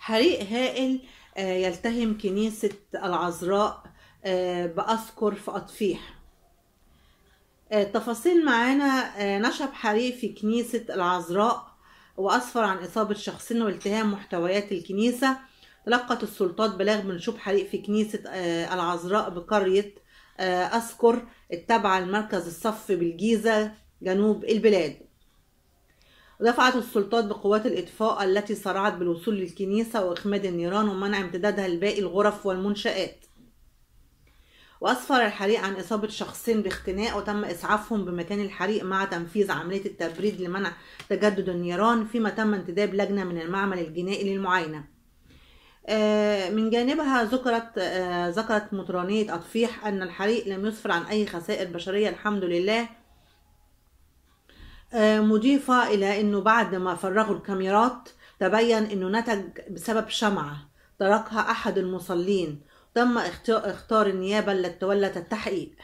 حريق هائل آه، يلتهم كنيسة العذراء آه، بأذكر في أطفيح آه، تفاصيل معانا نشب حريق في كنيسة العذراء وأسفر عن إصابة شخصين والتهام محتويات الكنيسة تلقت السلطات بلاغ من شوب حريق في كنيسة العذراء بقرية أذكر التابعة لمركز الصف بالجيزة جنوب البلاد دفعت السلطات بقوات الإطفاء التي سرعت بالوصول للكنيسة وإخماد النيران ومنع امتدادها لباقي الغرف والمنشآت وأسفر الحريق عن إصابة شخصين باختناق وتم إسعافهم بمكان الحريق مع تنفيذ عملية التبريد لمنع تجدد النيران فيما تم انتداب لجنة من المعمل الجنائي للمعاينة آه، من جانبها ذكرت آه، ذكرت مطرانية أطفيح أن الحريق لم يسفر عن أي خسائر بشرية الحمد لله آه، مضيفة إلى أنه بعد ما فرغوا الكاميرات تبين أنه نتج بسبب شمعة تركها أحد المصلين تم اختار النيابة التي تولت التحقيق